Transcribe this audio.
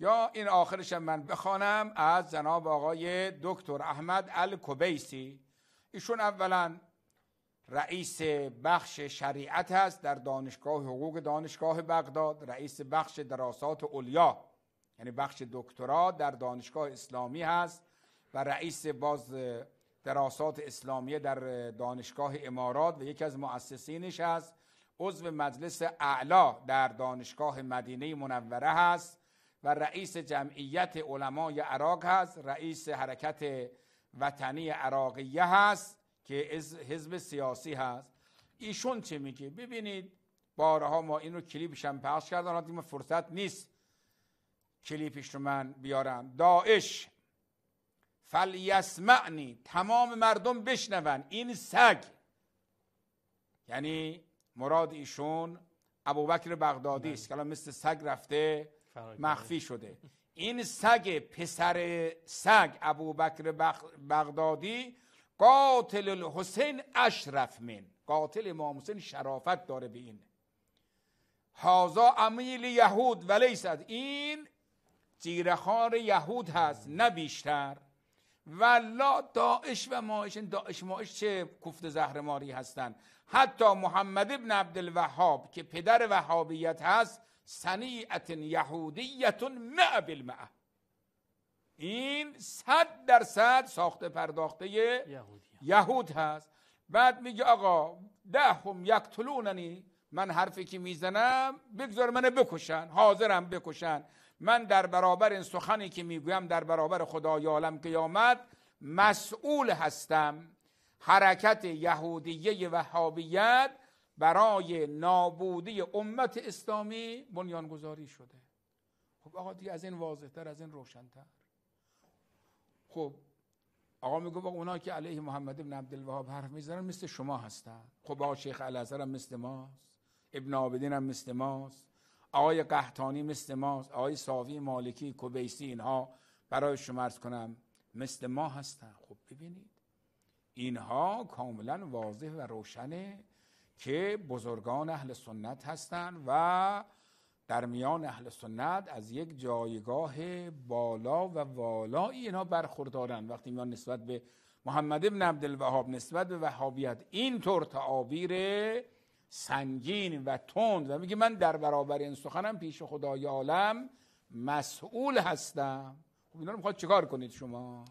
یا این آخرش من بخوانم از جناب آقای دکتر احمد الکبیسی ایشون اولا رئیس بخش شریعت هست در دانشگاه حقوق دانشگاه بغداد رئیس بخش دراسات علیا یعنی بخش دکترا در دانشگاه اسلامی هست و رئیس باز دراسات اسلامی در دانشگاه امارات و یکی از مؤسسینش هست عضو مجلس اعلا در دانشگاه مدینه منوره هست و رئیس جمعیت علمای عراق هست رئیس حرکت وطنی عراقیه هست که حزب سیاسی هست ایشون چه میگه ببینید بارها ما این رو کلیپش هم پخش کردن حالا فرصت نیست کلیپش رو من بیارم داعش فلیسمعنی تمام مردم بشنون این سگ یعنی مراد ایشون ابوبکر بغدادی بله. است که الان مثل سگ رفته مخفی شده این سگ پسر سگ ابوبکر بغدادی قاتل الحسین اشرف من قاتل امام حسین شرافت داره به این هازا امیل یهود ولیس از این زیرخار یهود هست نه بیشتر ولا داعش و ماعش داعش ماعش چه کفت زهرماری هستند حتی محمد ابن عبدالوهاب که پدر وهابیت هست صنیعت یهودیت مع این صد درصد ساخته پرداخته یهود, هست بعد میگه آقا دهم یقتلوننی من حرفی که میزنم بگذار منه بکشن حاضرم بکشن من در برابر این سخنی که میگویم در برابر خدای عالم قیامت مسئول هستم حرکت یهودیه وهابیت برای نابودی امت اسلامی بنیانگذاری شده خب آقا دیگه از این تر از این روشنتر خب آقا میگو با اونا که علیه محمد ابن عبدالوهاب حرف میزنن مثل شما هستن خب آقا شیخ الازهر هم مثل ماست ابن عابدین هم مثل ماست آقای قحطانی مثل ماست آقای صافی مالکی کوبیسی اینها برای شما ارز کنم مثل ما هستن خب ببینید اینها کاملا واضح و روشنه که بزرگان اهل سنت هستند و در میان اهل سنت از یک جایگاه بالا و والایی اینا برخوردارن وقتی میان نسبت به محمد ابن عبدالوهاب نسبت به وهابیت این طور تعابیر سنگین و تند و میگه من در برابر این سخنم پیش خدای عالم مسئول هستم خب اینا رو میخواد چکار کنید شما